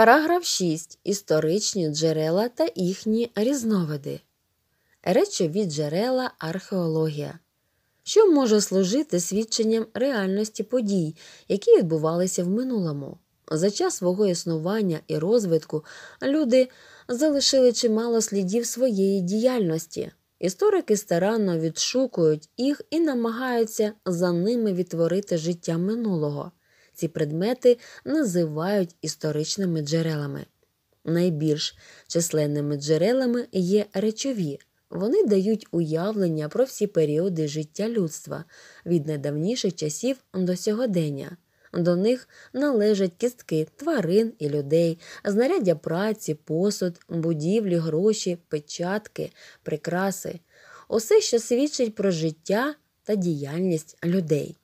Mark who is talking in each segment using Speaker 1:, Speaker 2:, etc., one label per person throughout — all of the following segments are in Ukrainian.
Speaker 1: Параграф 6. Історичні джерела та їхні різновиди. Речові джерела археологія. Що може служити свідченням реальності подій, які відбувалися в минулому? За час свого існування і розвитку люди залишили чимало слідів своєї діяльності. Історики старанно відшукують їх і намагаються за ними відтворити життя минулого ці предмети називають історичними джерелами. Найбільш численними джерелами є речові. Вони дають уявлення про всі періоди життя людства від найдавніших часів до сьогодення. До них належать кістки тварин і людей, знаряддя праці, посуд, будівлі, гроші, печатки, прикраси, усе, що свідчить про життя та діяльність людей.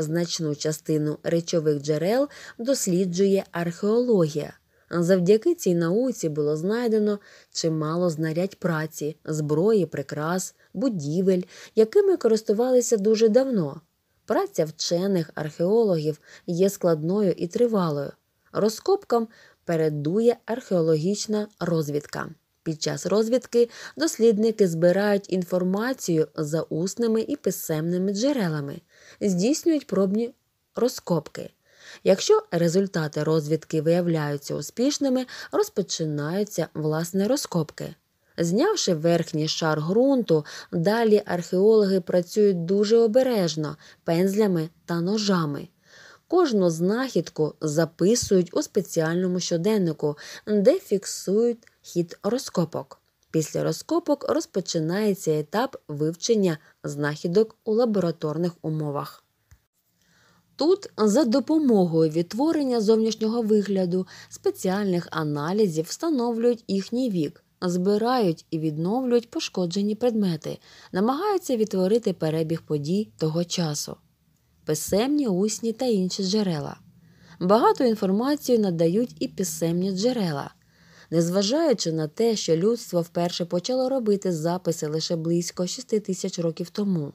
Speaker 1: Значну частину речових джерел досліджує археологія. Завдяки цій науці було знайдено чимало знарядь праці, зброї, прикрас, будівель, якими користувалися дуже давно. Праця вчених археологів є складною і тривалою. Розкопкам передує археологічна розвідка. Під час розвідки дослідники збирають інформацію за усними і писемними джерелами, здійснюють пробні розкопки. Якщо результати розвідки виявляються успішними, розпочинаються власне розкопки. Знявши верхній шар ґрунту, далі археологи працюють дуже обережно, пензлями та ножами. Кожну знахідку записують у спеціальному щоденнику, де фіксують хід розкопок. Після розкопок розпочинається етап вивчення знахідок у лабораторних умовах. Тут за допомогою відтворення зовнішнього вигляду, спеціальних аналізів встановлюють їхній вік, збирають і відновлюють пошкоджені предмети, намагаються відтворити перебіг подій того часу, писемні, усні та інші джерела. Багато інформації надають і писемні джерела незважаючи на те, що людство вперше почало робити записи лише близько 6 тисяч років тому.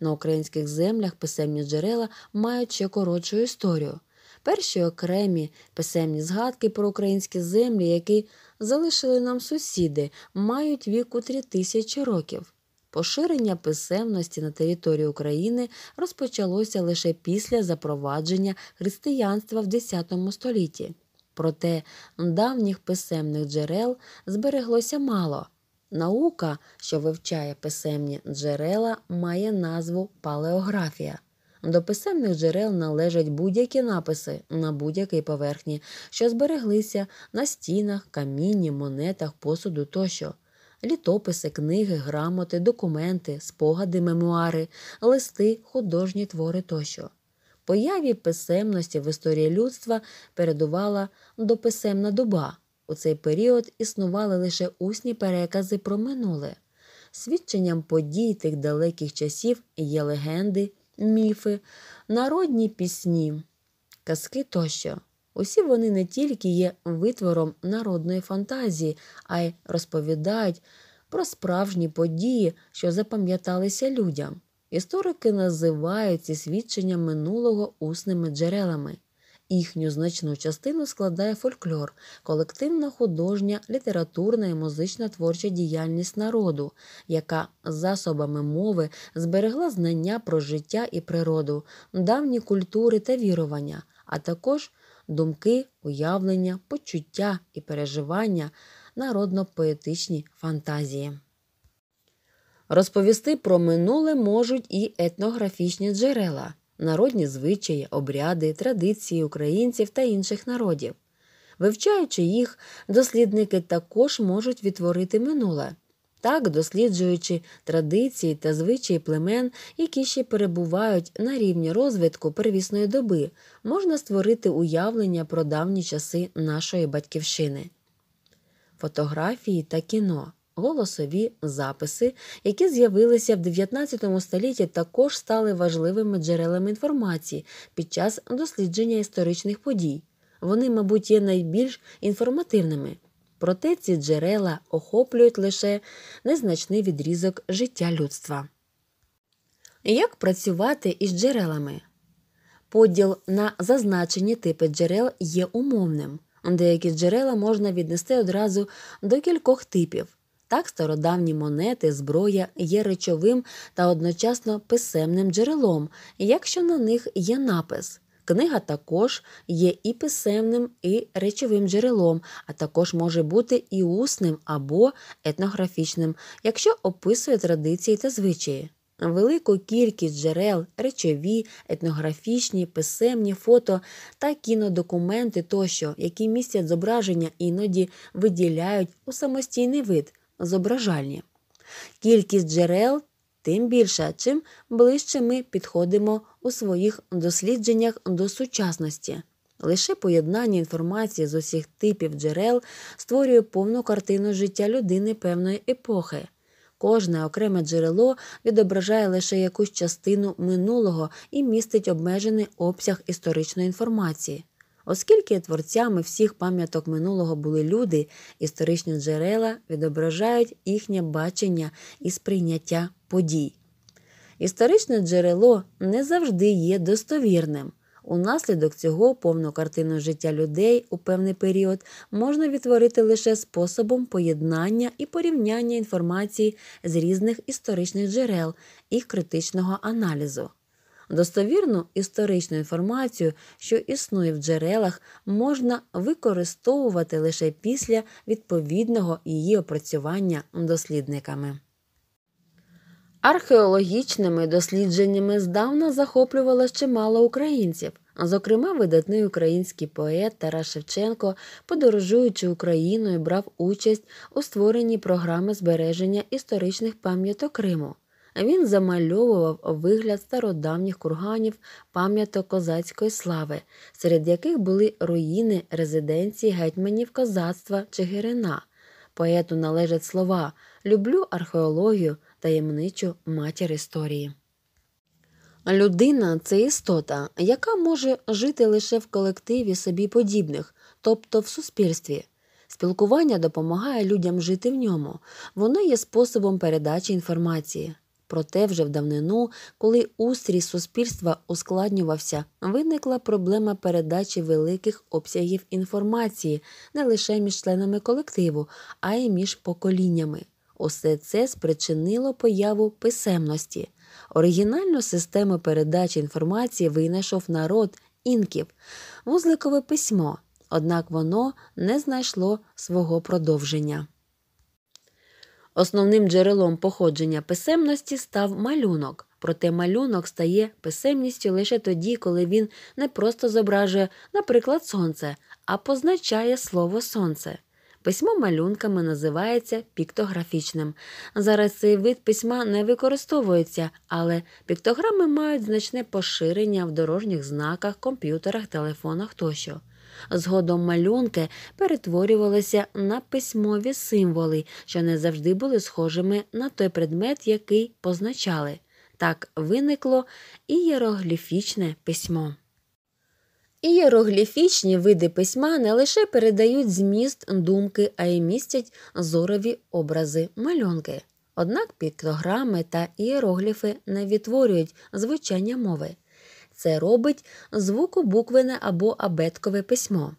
Speaker 1: На українських землях писемні джерела мають ще коротшу історію. Перші окремі писемні згадки про українські землі, які залишили нам сусіди, мають вік у 3 тисячі років. Поширення писемності на території України розпочалося лише після запровадження християнства в X столітті проте давніх писемних джерел збереглося мало. Наука, що вивчає писемні джерела, має назву палеографія. До писемних джерел належать будь-які написи на будь-якій поверхні, що збереглися на стінах, камінні, монетах, посуду тощо. Літописи, книги, грамоти, документи, спогади, мемуари, листи, художні твори тощо. Появі писемності в історії людства передувала дописемна доба. У цей період існували лише усні перекази про минуле. Свідченням подій тих далеких часів є легенди, міфи, народні пісні, казки тощо. Усі вони не тільки є витвором народної фантазії, а й розповідають про справжні події, що запам'яталися людям. Історики називають ці свідчення минулого усними джерелами. Їхню значну частину складає фольклор, колективна художня, літературна і музична творча діяльність народу, яка засобами мови зберегла знання про життя і природу, давні культури та вірування, а також думки, уявлення, почуття і переживання, народно-поетичні фантазії. Розповісти про минуле можуть і етнографічні джерела, народні звичаї, обряди, традиції українців та інших народів. Вивчаючи їх, дослідники також можуть відтворити минуле, так досліджуючи традиції та звичаї племен, які ще перебувають на рівні розвитку первісної доби, можна створити уявлення про давні часи нашої батьківщини. Фотографії та кіно голосові записи, які з'явилися в 19 столітті, також стали важливими джерелами інформації під час дослідження історичних подій. Вони, мабуть, є найбільш інформативними. Проте ці джерела охоплюють лише незначний відрізок життя людства. Як працювати із джерелами? Поділ на зазначені типи джерел є умовним. Деякі джерела можна віднести одразу до кількох типів. Так, стародавні монети, зброя є речовим та одночасно писемним джерелом, якщо на них є напис. Книга також є і писемним, і речовим джерелом, а також може бути і усним або етнографічним, якщо описує традиції та звичаї. Велику кількість джерел, речові, етнографічні, писемні фото та кінодокументи тощо, які містять зображення, іноді виділяють у самостійний вид зображальні. Кількість джерел тим більша, чим ближче ми підходимо у своїх дослідженнях до сучасності. Лише поєднання інформації з усіх типів джерел створює повну картину життя людини певної епохи. Кожне окреме джерело відображає лише якусь частину минулого і містить обмежений обсяг історичної інформації. Оскільки творцями всіх пам'яток минулого були люди, історичні джерела відображають їхнє бачення і сприйняття подій. Історичне джерело не завжди є достовірним. Унаслідок цього повну картину життя людей у певний період можна відтворити лише способом поєднання і порівняння інформації з різних історичних джерел, їх критичного аналізу. Достовірну історичну інформацію, що існує в джерелах, можна використовувати лише після відповідного її опрацювання дослідниками. Археологічними дослідженнями здавна захоплювалося чимало українців. Зокрема, видатний український поет Тарас Шевченко, подорожуючи Україною, брав участь у створенні програми збереження історичних пам'яток Криму. Він замальовував вигляд стародавніх курганів пам'яток козацької слави, серед яких були руїни резиденції гетьманів козацтва Чигирина. Поету належать слова Люблю археологію, таємничу матір історії. Людина це істота, яка може жити лише в колективі собі подібних, тобто в суспільстві. Спілкування допомагає людям жити в ньому, воно є способом передачі інформації. Проте вже в давнину, коли устрій суспільства ускладнювався, виникла проблема передачі великих обсягів інформації не лише між членами колективу, а й між поколіннями. Усе це спричинило появу писемності. Оригінальну систему передачі інформації винайшов народ інків, вузликове письмо, однак воно не знайшло свого продовження. Основним джерелом походження писемності став малюнок. Проте малюнок стає писемністю лише тоді, коли він не просто зображує, наприклад, сонце, а позначає слово сонце. Письмо малюнками називається піктографічним. Зараз цей вид письма не використовується, але піктограми мають значне поширення в дорожніх знаках, комп'ютерах, телефонах тощо. Згодом малюнки перетворювалися на письмові символи, що не завжди були схожими на той предмет, який позначали. Так виникло ієрогліфічне письмо. Ієрогліфічні види письма не лише передають зміст думки, а й містять зорові образи малюнки. Однак піктограми та ієрогліфи не відтворюють звучання мови. Це робить звукобуквене або абеткове письмо.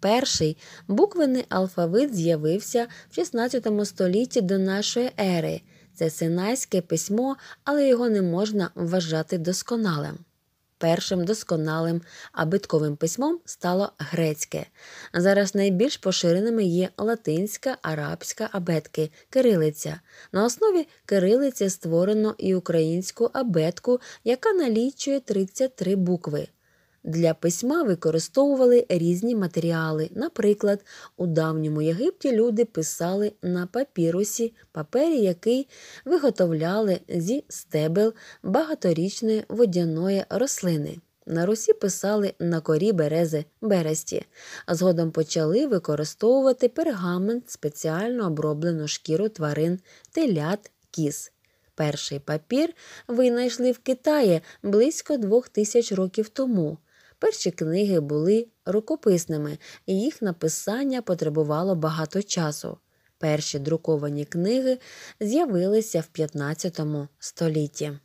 Speaker 1: Перший буквений алфавит з'явився в 16 столітті до нашої ери. Це синайське письмо, але його не можна вважати досконалим. Першим досконалим абитковим письмом стало грецьке. Зараз найбільш поширеними є латинська, арабська абетки, кирилиця. На основі кирилиці створено і українську абетку, яка налічує 33 букви. Для письма використовували різні матеріали. Наприклад, у давньому Єгипті люди писали на папірусі папері, який виготовляли зі стебел багаторічної водяної рослини. На Русі писали на корі берези бересті, а згодом почали використовувати пергамент спеціально оброблену шкіру тварин телят кіз. Перший папір винайшли в Китаї близько двох тисяч років тому. Перші книги були рукописними, і їх написання потребувало багато часу. Перші друковані книги з'явилися в 15 столітті.